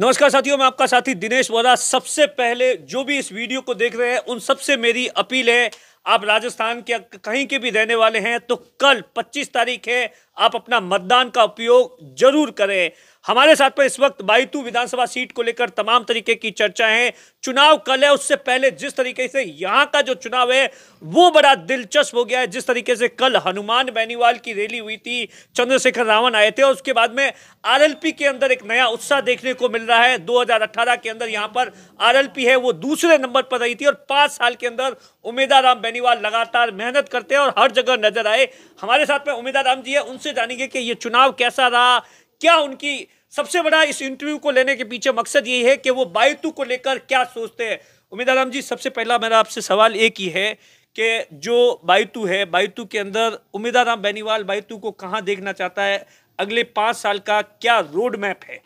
नमस्कार साथियों मैं आपका साथी दिनेश वोरा सबसे पहले जो भी इस वीडियो को देख रहे हैं उन सबसे मेरी अपील है आप राजस्थान के कहीं के भी रहने वाले हैं तो कल 25 तारीख है आप अपना मतदान का उपयोग जरूर करें हमारे साथ पर इस वक्त बाईतू विधानसभा सीट को लेकर तमाम तरीके की चर्चा है चुनाव कल है उससे पहले जिस तरीके से यहाँ का जो चुनाव है वो बड़ा दिलचस्प हो गया है जिस तरीके से कल हनुमान बेनीवाल की रैली हुई थी चंद्रशेखर रावण आए थे और उसके बाद में आरएलपी के अंदर एक नया उत्साह देखने को मिल रहा है 2018 के अंदर यहां पर आरएलपी है वो दूसरे नंबर पर रही थी और पांच साल के अंदर उमेदाराम बेनी बेनीवाल लगातार मेहनत करते हैं और हर जगह नजर आए हमारे साथ में उम्मीदा राम जी है उनसे जानेंगे कि ये चुनाव कैसा रहा क्या उनकी सबसे बड़ा इस इंटरव्यू को लेने के पीछे मकसद ये है कि वो बायतु को लेकर क्या सोचते हैं उम्मीदा राम जी सबसे पहला मेरा आपसे सवाल एक ही है कि जो बायतु है बायतु के अंदर उम्मीदा राम बेनीवाल बायतु को कहाँ देखना चाहता है अगले पाँच साल का क्या रोड मैप है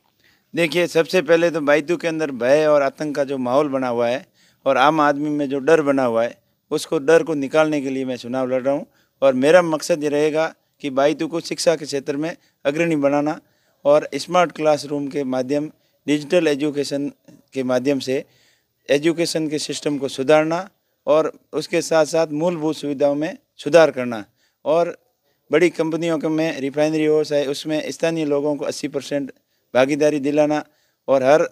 देखिए सबसे पहले तो बायतू के अंदर भय और आतंक का जो माहौल बना हुआ है और आम आदमी में जो डर बना हुआ है उसको डर को निकालने के लिए मैं चुनाव लड़ रहा हूँ और मेरा मकसद ये रहेगा कि बाईतू को शिक्षा के क्षेत्र में अग्रणी बनाना और स्मार्ट क्लासरूम के माध्यम डिजिटल एजुकेशन के माध्यम से एजुकेशन के सिस्टम को सुधारना और उसके साथ साथ मूलभूत सुविधाओं में सुधार करना और बड़ी कंपनियों के में रिफाइनरी हो है उसमें स्थानीय लोगों को 80 परसेंट भागीदारी दिलाना और हर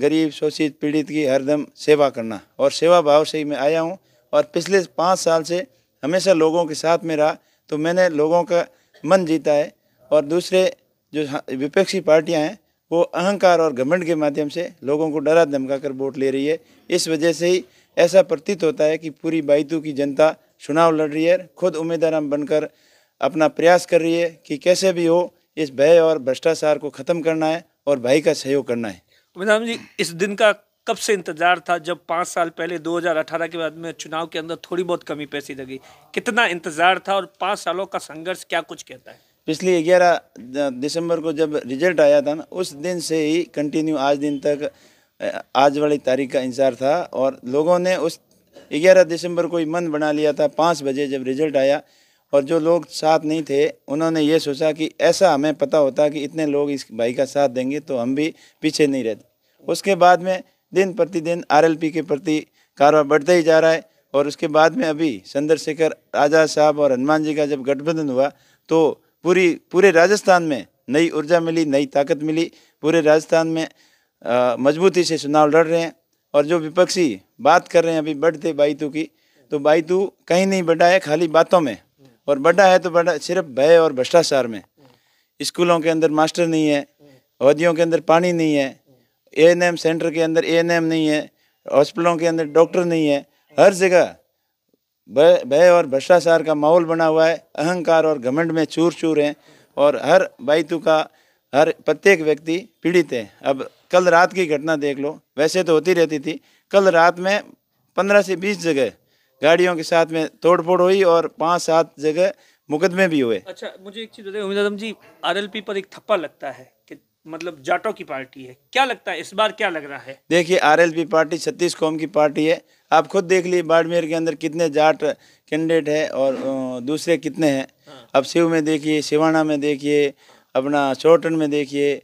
गरीब शोषित पीड़ित की हरदम सेवा करना और सेवा भाव से ही मैं आया हूँ और पिछले पाँच साल से हमेशा लोगों के साथ में रहा तो मैंने लोगों का मन जीता है और दूसरे जो विपक्षी पार्टियां हैं वो अहंकार और घमंड के माध्यम से लोगों को डरा धमका कर वोट ले रही है इस वजह से ही ऐसा प्रतीत होता है कि पूरी बाईतू की जनता चुनाव लड़ रही है खुद उम्मीदवार बनकर अपना प्रयास कर रही है कि कैसे भी हो इस भय और भ्रष्टाचार को ख़त्म करना है और भाई का सहयोग करना है उम्मीदाराम जी इस दिन का कब से इंतजार था जब पाँच साल पहले 2018 के बाद में चुनाव के अंदर थोड़ी बहुत कमी पैसी लगी कितना इंतजार था और पाँच सालों का संघर्ष क्या कुछ कहता है पिछले ग्यारह दिसंबर को जब रिजल्ट आया था ना उस दिन से ही कंटिन्यू आज दिन तक आज वाली तारीख का इंतजार था और लोगों ने उस ग्यारह दिसंबर को ही मन बना लिया था पाँच बजे जब रिजल्ट आया और जो लोग साथ नहीं थे उन्होंने ये सोचा कि ऐसा हमें पता होता कि इतने लोग इस भाई का साथ देंगे तो हम भी पीछे नहीं रहते उसके बाद में दिन प्रतिदिन आरएलपी के प्रति कारवा बढ़ता ही जा रहा है और उसके बाद में अभी चंद्रशेखर आज़ाद साहब और हनुमान जी का जब गठबंधन हुआ तो पूरी पूरे राजस्थान में नई ऊर्जा मिली नई ताकत मिली पूरे राजस्थान में मजबूती से चुनाव लड़ रहे हैं और जो विपक्षी बात कर रहे हैं अभी बढ़ते बाईतू की तो बाईतू कहीं नहीं बढ़ा है खाली बातों में और बढ़ा है तो बढ़ा सिर्फ भय और भ्रष्टाचार में स्कूलों के अंदर मास्टर नहीं है अवधियों के अंदर पानी नहीं है ए एन एम सेंटर के अंदर ए एन एम नहीं है हॉस्पिटलों के अंदर डॉक्टर नहीं है हर जगह भय और भ्रष्टाचार का माहौल बना हुआ है अहंकार और घमंड में चूर चूर हैं और हर बाईतु का हर प्रत्येक व्यक्ति पीड़ित है अब कल रात की घटना देख लो वैसे तो होती रहती थी कल रात में पंद्रह से बीस जगह गाड़ियों के साथ में तोड़फोड़ हुई और पाँच सात जगह मुकदमे भी हुए अच्छा मुझे एक चीज़ बताइए उम्मीद आजम जी आरएलपी पर एक थप्पा लगता है कि मतलब जाटों की पार्टी है क्या लगता है इस बार क्या लग रहा है देखिए आरएलपी पार्टी छत्तीस कौम की पार्टी है आप खुद देख लीजिए बाड़मेर के अंदर कितने जाट कैंडिडेट है और दूसरे कितने हैं हाँ। अब शिव में देखिए शिवाना में देखिए अपना चौटन में देखिए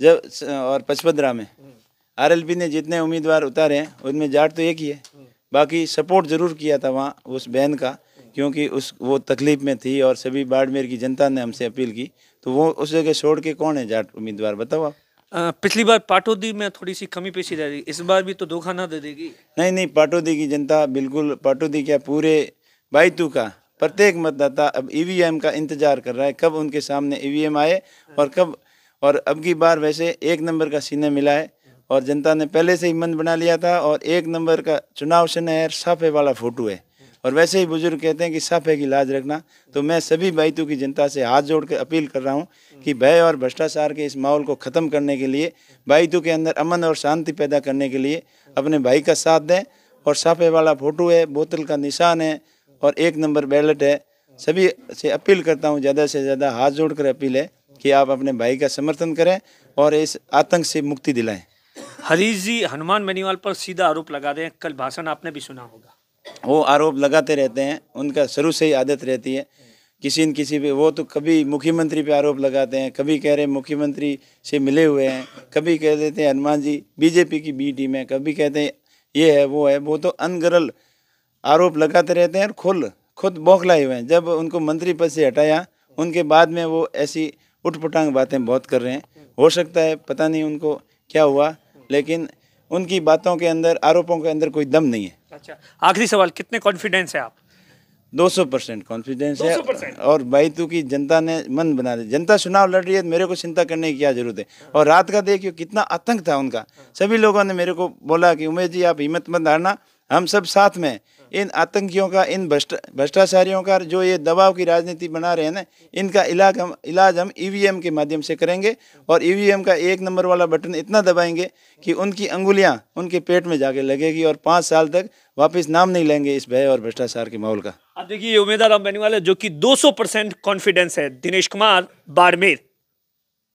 जब और पचपदरा में हम्म। आर ने जितने उम्मीदवार उतारे हैं उनमें जाट तो एक ही है हम्म। बाकी सपोर्ट ज़रूर किया था वहाँ उस बहन का क्योंकि उस वो तकलीफ़ में थी और सभी बाड़मेर की जनता ने हमसे अपील की तो वो उस जगह छोड़ के कौन है जाट उम्मीदवार बताओ आप पिछली बार पाटोदी में थोड़ी सी कमी पेशी रह रही इस बार भी तो धोखा ना दे देगी नहीं नहीं पाटोदी की जनता बिल्कुल पाटोदी क्या पूरे बाईतू का प्रत्येक मतदाता अब ईवीएम का इंतजार कर रहा है कब उनके सामने ईवीएम आए और कब और अब की बार वैसे एक नंबर का सीने मिला है और जनता ने पहले से ही मन बना लिया था और एक नंबर का चुनाव नहर साफे वाला फोटो है और वैसे ही बुजुर्ग कहते हैं कि साफ़ है कि लाज रखना तो मैं सभी बाईतों की जनता से हाथ जोड़ कर अपील कर रहा हूँ कि भय और भ्रष्टाचार के इस माहौल को ख़त्म करने के लिए बाईतों के अंदर अमन और शांति पैदा करने के लिए अपने भाई का साथ दें और साफे वाला फ़ोटो है बोतल का निशान है और एक नंबर बैलेट है सभी से अपील करता हूँ ज़्यादा से ज़्यादा हाथ जोड़कर अपील है कि आप अपने भाई का समर्थन करें और इस आतंक से मुक्ति दिलाएं हरीश जी हनुमान मनीवाल पर सीधा आरोप लगा दें कल भाषण आपने भी सुना होगा वो आरोप लगाते रहते हैं उनका शुरू से ही आदत रहती है किसी न किसी पे वो तो कभी मुख्यमंत्री पे आरोप लगाते हैं कभी कह रहे मुख्यमंत्री से मिले हुए हैं कभी कह देते हैं हनुमान जी बीजेपी की बी टीम है कभी कहते हैं ये है वो है वो तो अनगरल आरोप लगाते रहते हैं और खुल खुद बौखलाए हुए हैं जब उनको मंत्री पद से हटाया उनके बाद में वो ऐसी उठपटांग बातें बहुत कर रहे हैं हो सकता है पता नहीं उनको क्या हुआ लेकिन उनकी बातों के अंदर आरोपों के अंदर कोई दम नहीं है अच्छा आखिरी सवाल कितने कॉन्फिडेंस है आप 200 परसेंट कॉन्फिडेंस है और तू की जनता ने मन बना दिया जनता चुनाव लड़ रही है मेरे को चिंता करने की क्या जरूरत है और रात का देखियो कितना आतंक था उनका सभी लोगों ने मेरे को बोला कि उमेश जी आप हिम्मत मत हारना हम सब साथ में इन आतंकियों का इन भ्रष्टाचारियों का जो ये दबाव की राजनीति बना रहे हैं ना इनका इलाज हम इलाज हम ईवीएम e के माध्यम से करेंगे और ईवीएम e का एक नंबर वाला बटन इतना दबाएंगे कि उनकी अंगुलियां उनके पेट में जाके लगेगी और पाँच साल तक वापस नाम नहीं लेंगे इस भय और भ्रष्टाचार के माहौल का अब देखिए उम्मीदवार राम बेनीवाल जो कि दो परसेंट कॉन्फिडेंस है दिनेश कुमार बाड़मेर